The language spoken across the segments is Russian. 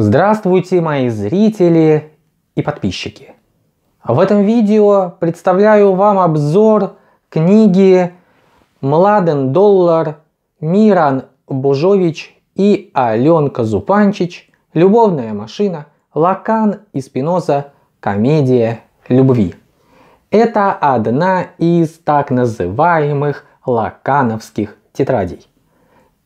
Здравствуйте, мои зрители и подписчики! В этом видео представляю вам обзор книги Младен Доллар, Миран Бужович и Аленка Зупанчич «Любовная машина», «Лакан» и «Спиноза», «Комедия любви». Это одна из так называемых лакановских тетрадей.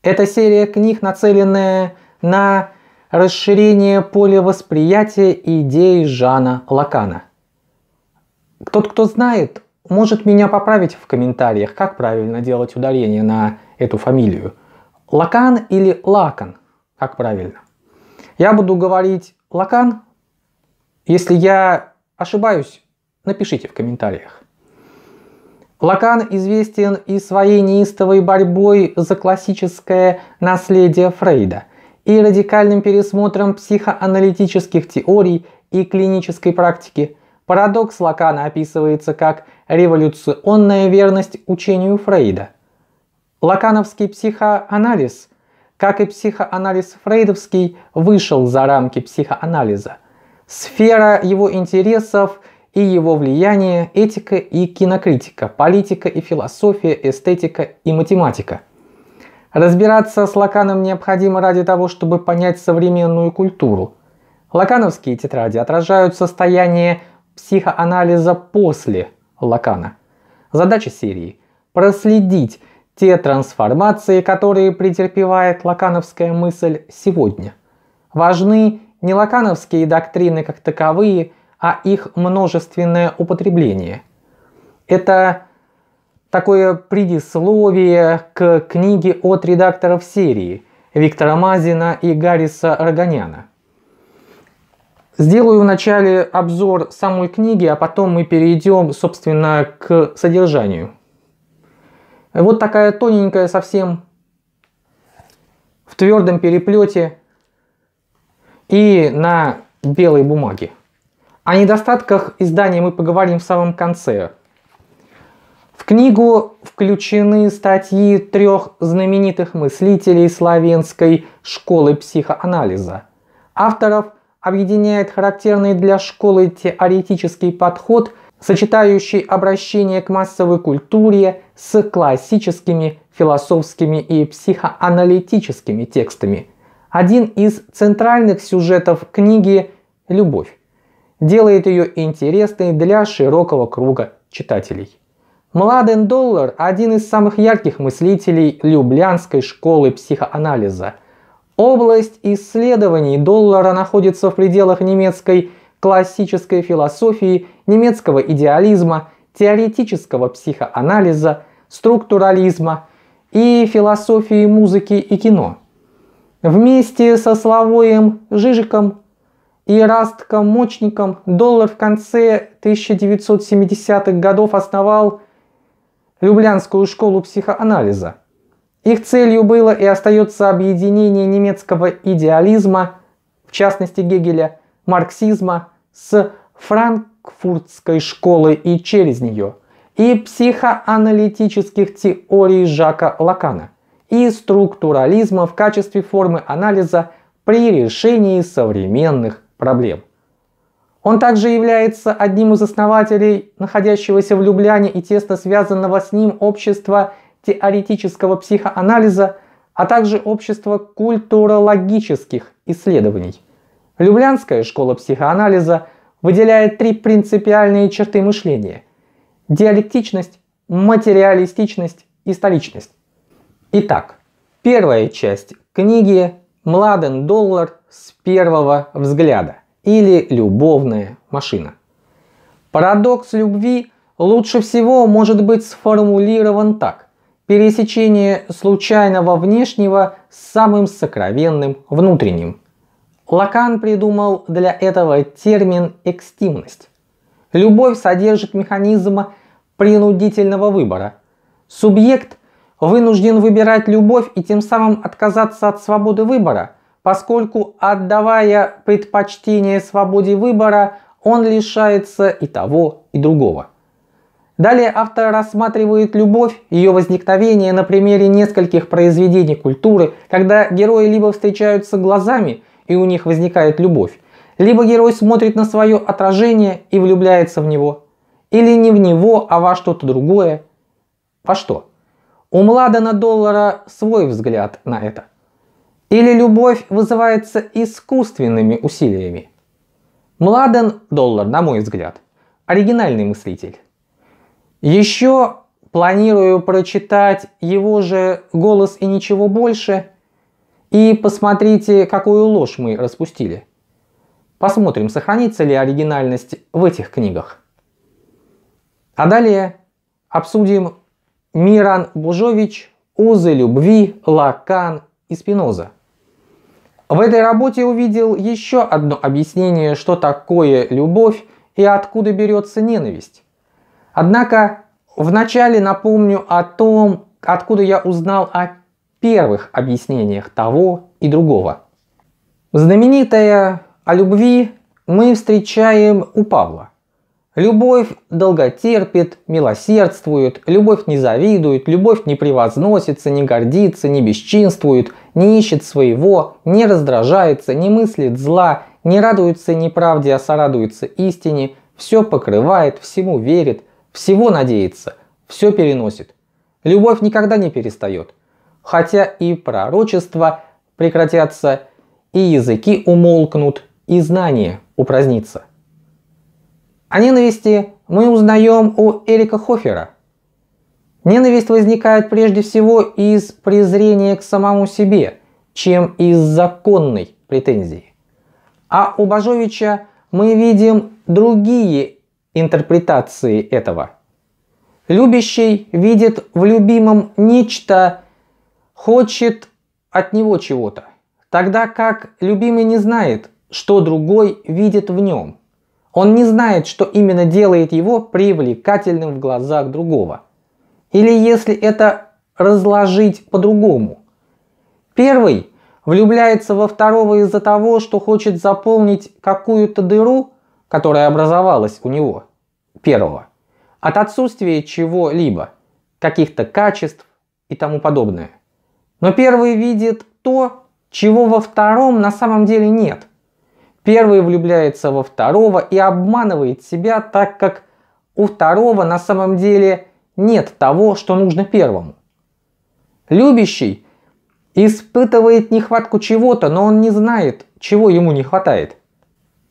Эта серия книг, нацеленная на расширение поля восприятия идеи Жана Лакана. Тот, кто знает, может меня поправить в комментариях, как правильно делать ударение на эту фамилию. Лакан или Лакан, как правильно. Я буду говорить Лакан. Если я ошибаюсь, напишите в комментариях. Лакан известен и своей неистовой борьбой за классическое наследие Фрейда – и радикальным пересмотром психоаналитических теорий и клинической практики. Парадокс Лакана описывается как революционная верность учению Фрейда. Лакановский психоанализ, как и психоанализ фрейдовский, вышел за рамки психоанализа. Сфера его интересов и его влияние – этика и кинокритика, политика и философия, эстетика и математика – Разбираться с Лаканом необходимо ради того, чтобы понять современную культуру. Лакановские тетради отражают состояние психоанализа после Лакана. Задача серии – проследить те трансформации, которые претерпевает лакановская мысль сегодня. Важны не лакановские доктрины как таковые, а их множественное употребление. Это такое предисловие к книге от редакторов серии Виктора Мазина и Гарриса Роганяна. Сделаю вначале обзор самой книги, а потом мы перейдем, собственно, к содержанию. Вот такая тоненькая совсем, в твердом переплете и на белой бумаге. О недостатках издания мы поговорим в самом конце, книгу включены статьи трех знаменитых мыслителей славянской школы психоанализа. Авторов объединяет характерный для школы теоретический подход, сочетающий обращение к массовой культуре с классическими философскими и психоаналитическими текстами. Один из центральных сюжетов книги – любовь. Делает ее интересной для широкого круга читателей. Младен Доллар – один из самых ярких мыслителей Люблянской школы психоанализа. Область исследований Доллара находится в пределах немецкой классической философии, немецкого идеализма, теоретического психоанализа, структурализма и философии музыки и кино. Вместе со Славоем Жижиком и Растком Мочником Доллар в конце 1970-х годов основал Люблянскую школу психоанализа. Их целью было и остается объединение немецкого идеализма, в частности Гегеля, марксизма, с франкфуртской школы и через нее, и психоаналитических теорий Жака Лакана, и структурализма в качестве формы анализа при решении современных проблем. Он также является одним из основателей находящегося в Любляне и тесно связанного с ним общества теоретического психоанализа, а также общества культурологических исследований. Люблянская школа психоанализа выделяет три принципиальные черты мышления – диалектичность, материалистичность и столичность. Итак, первая часть книги «Младен доллар с первого взгляда» или любовная машина. Парадокс любви лучше всего может быть сформулирован так. Пересечение случайного внешнего с самым сокровенным внутренним. Лакан придумал для этого термин «экстимность». Любовь содержит механизм принудительного выбора. Субъект вынужден выбирать любовь и тем самым отказаться от свободы выбора – поскольку отдавая предпочтение свободе выбора, он лишается и того, и другого. Далее автор рассматривает любовь, ее возникновение на примере нескольких произведений культуры, когда герои либо встречаются глазами, и у них возникает любовь, либо герой смотрит на свое отражение и влюбляется в него, или не в него, а во что-то другое. Во что? У Младена Доллара свой взгляд на это. Или любовь вызывается искусственными усилиями? Младен Доллар, на мой взгляд, оригинальный мыслитель. Еще планирую прочитать его же «Голос и ничего больше» и посмотрите, какую ложь мы распустили. Посмотрим, сохранится ли оригинальность в этих книгах. А далее обсудим Миран Бужович, Узы любви, Лакан и Спиноза. В этой работе увидел еще одно объяснение, что такое любовь и откуда берется ненависть. Однако вначале напомню о том, откуда я узнал о первых объяснениях того и другого. Знаменитое о любви мы встречаем у Павла. Любовь долготерпит, милосердствует, любовь не завидует, любовь не превозносится, не гордится, не бесчинствует, не ищет своего, не раздражается, не мыслит зла, не радуется неправде, а сорадуется истине, все покрывает, всему верит, всего надеется, все переносит. Любовь никогда не перестает. Хотя и пророчества прекратятся, и языки умолкнут, и знание упразднится. О ненависти мы узнаем у Эрика Хофера. Ненависть возникает прежде всего из презрения к самому себе, чем из законной претензии. А у Бажовича мы видим другие интерпретации этого. Любящий видит в любимом нечто, хочет от него чего-то, тогда как любимый не знает, что другой видит в нем – он не знает, что именно делает его привлекательным в глазах другого. Или если это разложить по-другому. Первый влюбляется во второго из-за того, что хочет заполнить какую-то дыру, которая образовалась у него, первого, от отсутствия чего-либо, каких-то качеств и тому подобное. Но первый видит то, чего во втором на самом деле нет – Первый влюбляется во второго и обманывает себя, так как у второго на самом деле нет того, что нужно первому. Любящий испытывает нехватку чего-то, но он не знает, чего ему не хватает.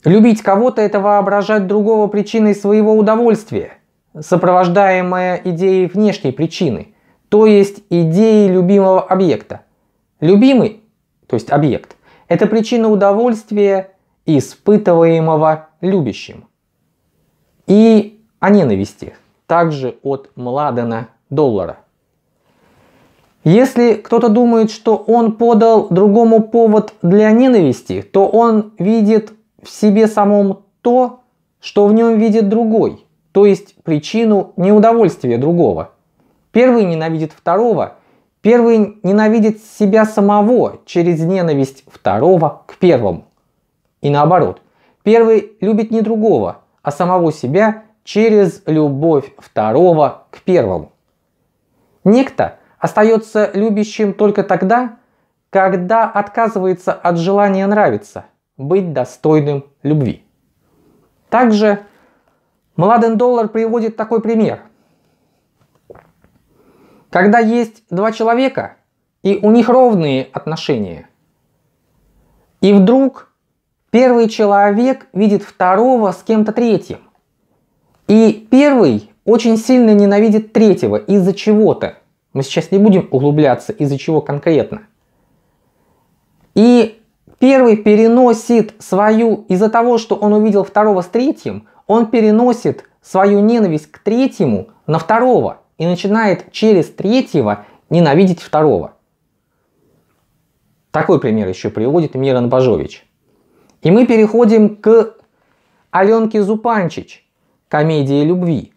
Любить кого-то – это воображать другого причиной своего удовольствия, сопровождаемое идеей внешней причины, то есть идеей любимого объекта. Любимый, то есть объект, это причина удовольствия испытываемого любящим. И о ненависти, также от Младена Доллара. Если кто-то думает, что он подал другому повод для ненависти, то он видит в себе самом то, что в нем видит другой, то есть причину неудовольствия другого. Первый ненавидит второго, первый ненавидит себя самого через ненависть второго к первому. И наоборот, первый любит не другого, а самого себя через любовь второго к первому. Некто остается любящим только тогда, когда отказывается от желания нравиться, быть достойным любви. Также Младен Доллар приводит такой пример. Когда есть два человека, и у них ровные отношения, и вдруг Первый человек видит второго с кем-то третьим. И первый очень сильно ненавидит третьего из-за чего-то. Мы сейчас не будем углубляться, из-за чего конкретно. И первый переносит свою, из-за того, что он увидел второго с третьим, он переносит свою ненависть к третьему на второго и начинает через третьего ненавидеть второго. Такой пример еще приводит Мирон Бажович – и мы переходим к Аленке Зупанчич, комедии любви.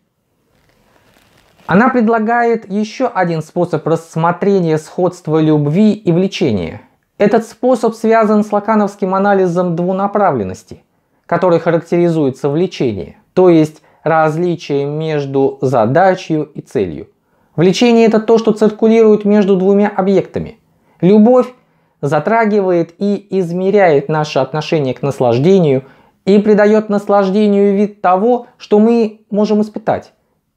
Она предлагает еще один способ рассмотрения сходства любви и влечения. Этот способ связан с лакановским анализом двунаправленности, который характеризуется влечение, то есть различие между задачей и целью. Влечение – это то, что циркулирует между двумя объектами. Любовь затрагивает и измеряет наше отношение к наслаждению и придает наслаждению вид того, что мы можем испытать,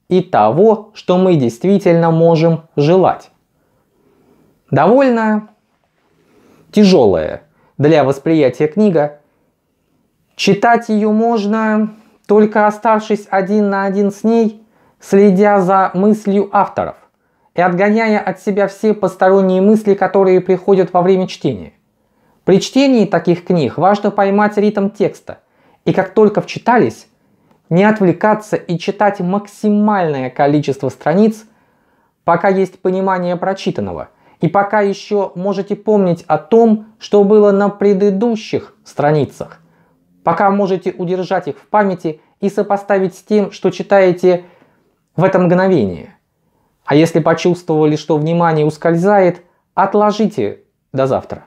и того, что мы действительно можем желать. Довольно тяжелая для восприятия книга. Читать ее можно, только оставшись один на один с ней, следя за мыслью авторов и отгоняя от себя все посторонние мысли, которые приходят во время чтения. При чтении таких книг важно поймать ритм текста, и как только вчитались, не отвлекаться и читать максимальное количество страниц, пока есть понимание прочитанного, и пока еще можете помнить о том, что было на предыдущих страницах, пока можете удержать их в памяти и сопоставить с тем, что читаете в это мгновение. А если почувствовали, что внимание ускользает, отложите до завтра.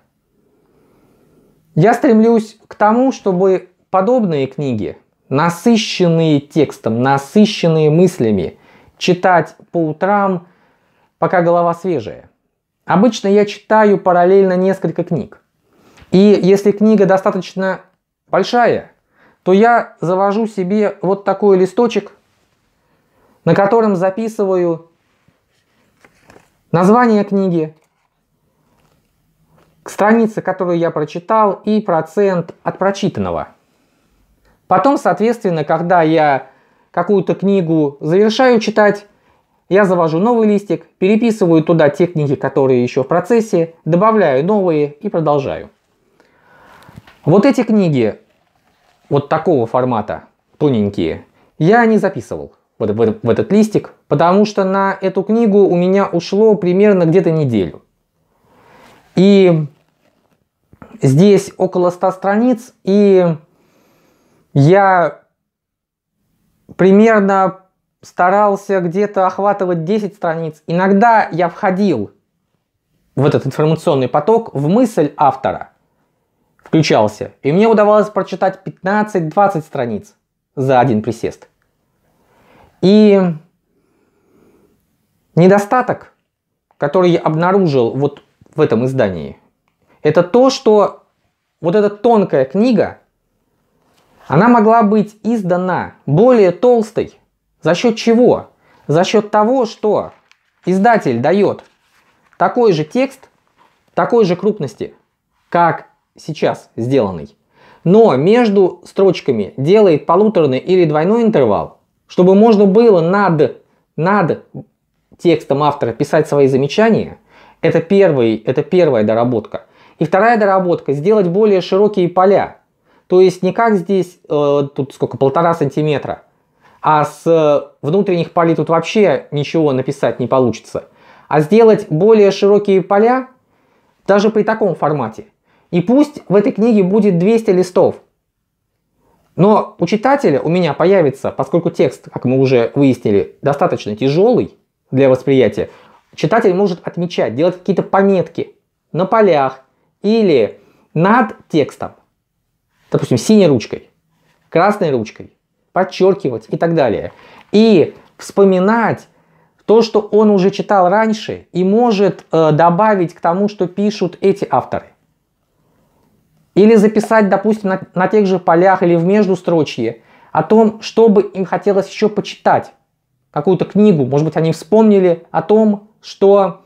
Я стремлюсь к тому, чтобы подобные книги, насыщенные текстом, насыщенные мыслями, читать по утрам, пока голова свежая. Обычно я читаю параллельно несколько книг. И если книга достаточно большая, то я завожу себе вот такой листочек, на котором записываю название книги, страница, которую я прочитал, и процент от прочитанного. Потом, соответственно, когда я какую-то книгу завершаю читать, я завожу новый листик, переписываю туда те книги, которые еще в процессе, добавляю новые и продолжаю. Вот эти книги вот такого формата, тоненькие, я не записывал вот, в, в этот листик, потому что на эту книгу у меня ушло примерно где-то неделю. И здесь около 100 страниц, и я примерно старался где-то охватывать 10 страниц. Иногда я входил в этот информационный поток, в мысль автора включался. И мне удавалось прочитать 15-20 страниц за один присест. И недостаток, который я обнаружил вот в этом издании, это то, что вот эта тонкая книга, она могла быть издана более толстой. За счет чего? За счет того, что издатель дает такой же текст, такой же крупности, как сейчас сделанный. Но между строчками делает полуторный или двойной интервал – чтобы можно было над, над текстом автора писать свои замечания, это, первый, это первая доработка. И вторая доработка – сделать более широкие поля. То есть не как здесь, э, тут сколько, полтора сантиметра, а с э, внутренних полей тут вообще ничего написать не получится. А сделать более широкие поля даже при таком формате. И пусть в этой книге будет 200 листов – но у читателя у меня появится, поскольку текст, как мы уже выяснили, достаточно тяжелый для восприятия, читатель может отмечать, делать какие-то пометки на полях или над текстом. Допустим, синей ручкой, красной ручкой, подчеркивать и так далее. И вспоминать то, что он уже читал раньше, и может э, добавить к тому, что пишут эти авторы. Или записать, допустим, на, на тех же полях или в междустрочье о том, что бы им хотелось еще почитать. Какую-то книгу. Может быть, они вспомнили о том, что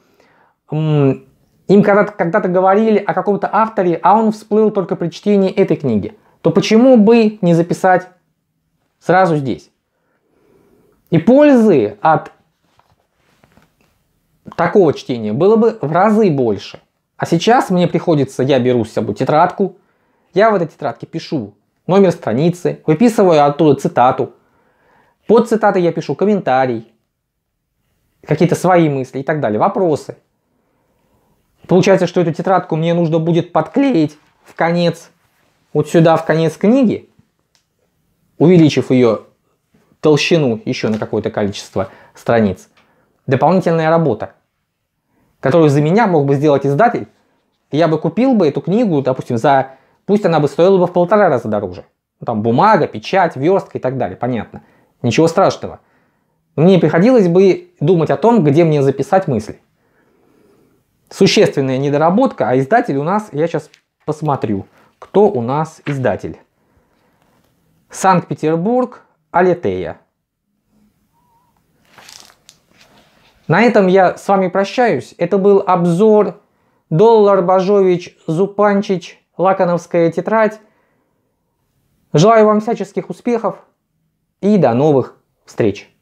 им когда-то когда говорили о каком-то авторе, а он всплыл только при чтении этой книги. То почему бы не записать сразу здесь? И пользы от такого чтения было бы в разы больше. А сейчас мне приходится, я беру с собой тетрадку, я в этой тетрадке пишу номер страницы, выписываю оттуда цитату. Под цитатой я пишу комментарий, какие-то свои мысли и так далее, вопросы. Получается, что эту тетрадку мне нужно будет подклеить в конец, вот сюда, в конец книги, увеличив ее толщину еще на какое-то количество страниц. Дополнительная работа, которую за меня мог бы сделать издатель, я бы купил бы эту книгу, допустим, за Пусть она бы стоила бы в полтора раза дороже. Ну, там бумага, печать, верстка и так далее, понятно. Ничего страшного. Мне приходилось бы думать о том, где мне записать мысли. Существенная недоработка, а издатель у нас, я сейчас посмотрю, кто у нас издатель. Санкт-Петербург, Алетея. На этом я с вами прощаюсь. Это был обзор Доллар Бажович Зупанчич Лаконовская тетрадь. Желаю вам всяческих успехов и до новых встреч!